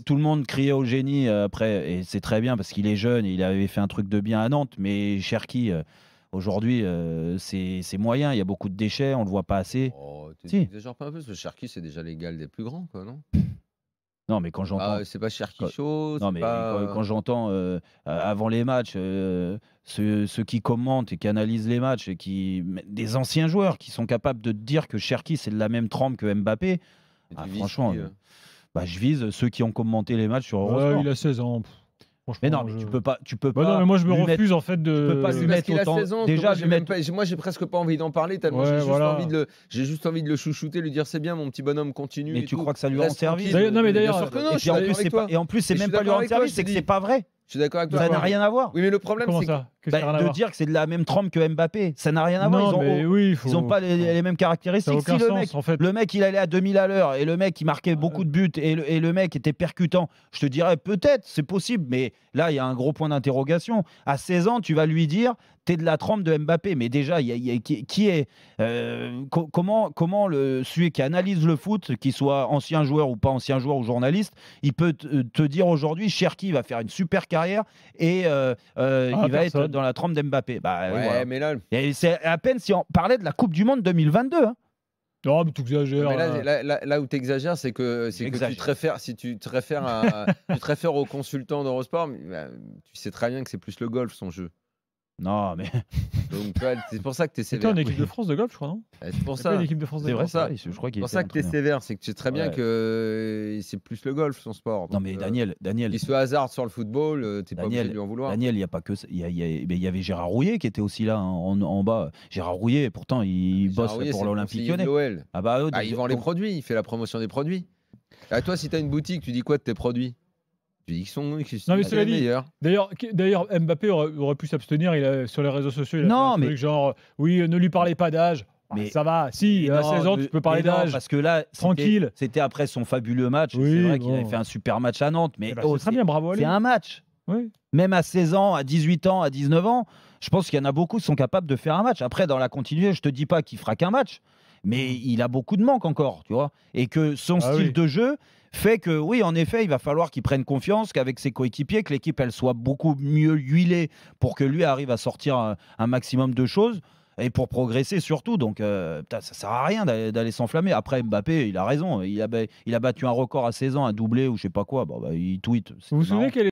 tout le monde criait au génie euh, après, et c'est très bien parce qu'il est jeune, et il avait fait un truc de bien à Nantes, mais Cherki, euh, aujourd'hui, euh, c'est moyen, il y a beaucoup de déchets, on le voit pas assez. Oh, pas un peu, que Cherki, c'est déjà l'égal des plus grands, quoi, non non, mais quand j'entends. Ah, c'est pas Cherki chose Non, mais quand, j'entends avant les matchs, ceux, qui commentent et qui analysent les matchs, et qui... des anciens joueurs qui sont capables de dire que Cherki, c'est de la même trempe que Mbappé. Ah, franchement. Hein bah, je vise ceux qui ont commenté les matchs sur Eurosport. il a 16 ans. Mais non, mais tu peux pas, tu peux bah pas. non, mais moi je me refuse en fait de. Tu peux pas lui mettre autant. Déjà, j'ai moi j'ai presque pas envie d'en parler tellement j'ai juste envie de le, juste envie de le chouchouter, lui dire c'est bien mon petit bonhomme continue. Mais tu crois que ça lui rend service Non, mais d'ailleurs. Et, et en plus, c'est même pas lui rend service, c'est que c'est pas vrai d'accord Ça n'a rien à voir. Oui, mais le problème, c'est que... Bah, de dire que c'est de la même trempe que Mbappé, ça n'a rien à voir. ils n'ont pas les, mêmes caractéristiques. Si le, mec, en fait. le mec, il allait à 2000 à l'heure et le mec, il marquait beaucoup de buts et le, mec était percutant, je te dirais peut-être, c'est possible, mais là, il y a un gros point d'interrogation. À 16 ans, tu vas lui dire tu es de la trempe de Mbappé, mais déjà, y qui, est euh, comment, comment le, celui qui analyse le foot, qu'il soit ancien joueur ou pas ancien joueur ou journaliste, il peut te dire aujourd'hui, Cherki va faire une super carrière et euh, euh, ah, il va être dans la trempe d'Mbappé. Bah, ouais, mais là... c'est à peine si on parlait de la Coupe du Monde 2022. Hein. Non, mais tu exagères. Hein. là, où tu exagères, c'est que, que, tu te si tu te réfères, à, tu te réfères aux consultants d'Eurosport, bah, tu sais très bien que c'est plus le golf son jeu. Non, mais. Donc, c'est pour ça que tu es sévère. C'était en équipe de France de golf, je crois, non euh, C'est pour ça. C'est ça, pour ça que tu es sévère, c'est que tu sais très bien que euh, c'est plus le golf son sport. non, mais euh, Daniel, Daniel. se hasarde hasard sur le football, t'es pas obligé de lui en vouloir. Daniel, il y a pas que ça. Il y, avait Gérard Rouillet qui était aussi là hein, en, bas. Gérard Rouillet, pourtant, il ah, bosse pour l'Olympique Lyonnais. Ah bah, ah, il vend les produits, il fait la promotion des produits. Ah, toi, si tu as une boutique, tu dis quoi de tes produits ils sont, non, mais cela dit, D'ailleurs, d'ailleurs, Mbappé aurait, pu s'abstenir. Il sur les réseaux sociaux, il non, mais... genre oui, ne lui parlez pas d'âge. Ah, mais ça va, si, à 16 ans, tu peux parler d'âge. Parce que là, tranquille. C'était après son fabuleux match. Oui, c'est vrai qu'il avait fait un super match à Nantes. Mais eh ben, c'est bravo C'est un match. Oui. Même à 16 ans, à 18 ans, à 19 ans, je pense qu'il y en a beaucoup qui sont capables de faire un match. Après, dans la continuité, je te dis pas qu'il fera qu'un match mais il a beaucoup de manque encore, tu vois. Et que son ah style de jeu fait que, oui, en effet, il va falloir qu'il prenne confiance, qu'avec ses coéquipiers, que l'équipe, elle soit beaucoup mieux huilée pour que lui arrive à sortir un, maximum de choses et pour progresser surtout. Donc, ça euh, ça sert à rien d'aller s'enflammer. Après, Mbappé, il a raison. Il a, il a battu un record à 16 ans, un doublé ou je sais pas quoi. bah, il tweet. Vous vous souvenez quelle